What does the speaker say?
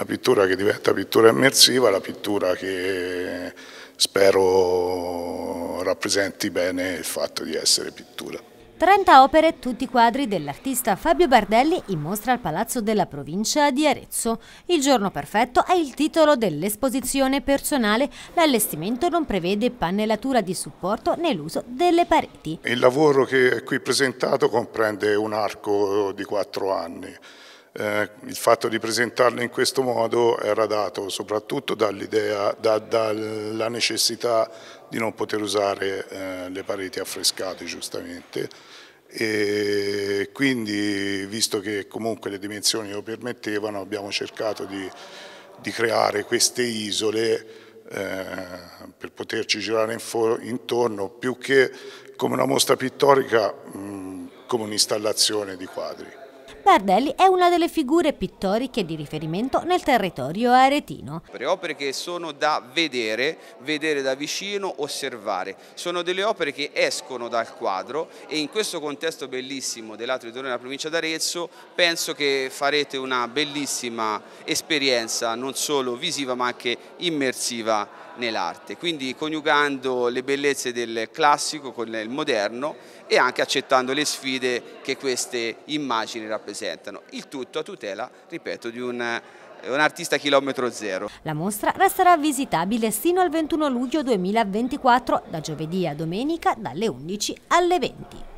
la pittura che diventa pittura immersiva, la pittura che spero rappresenti bene il fatto di essere pittura. 30 opere, tutti quadri dell'artista Fabio Bardelli in mostra al Palazzo della Provincia di Arezzo. Il giorno perfetto è il titolo dell'esposizione personale. L'allestimento non prevede pannellatura di supporto né l'uso delle pareti. Il lavoro che è qui presentato comprende un arco di 4 anni eh, il fatto di presentarlo in questo modo era dato soprattutto dall'idea, da, dalla necessità di non poter usare eh, le pareti affrescate giustamente e quindi visto che comunque le dimensioni lo permettevano abbiamo cercato di, di creare queste isole eh, per poterci girare in intorno più che come una mostra pittorica mh, mm, come un'installazione di quadri. Bardelli è una delle figure pittoriche di riferimento nel territorio aretino. Le opere che sono da vedere, vedere da vicino, osservare. Sono delle opere che escono dal quadro e in questo contesto bellissimo dell'Atrio di Torino della provincia d'Arezzo penso che farete una bellissima esperienza non solo visiva ma anche immersiva nell'arte, quindi coniugando le bellezze del classico con il moderno e anche accettando le sfide che queste immagini rappresentano, il tutto a tutela, ripeto, di un eh, un artista chilometro zero. La mostra resterà visitabile fino al 21 luglio 2024, da giovedì a domenica dalle 11 alle 20.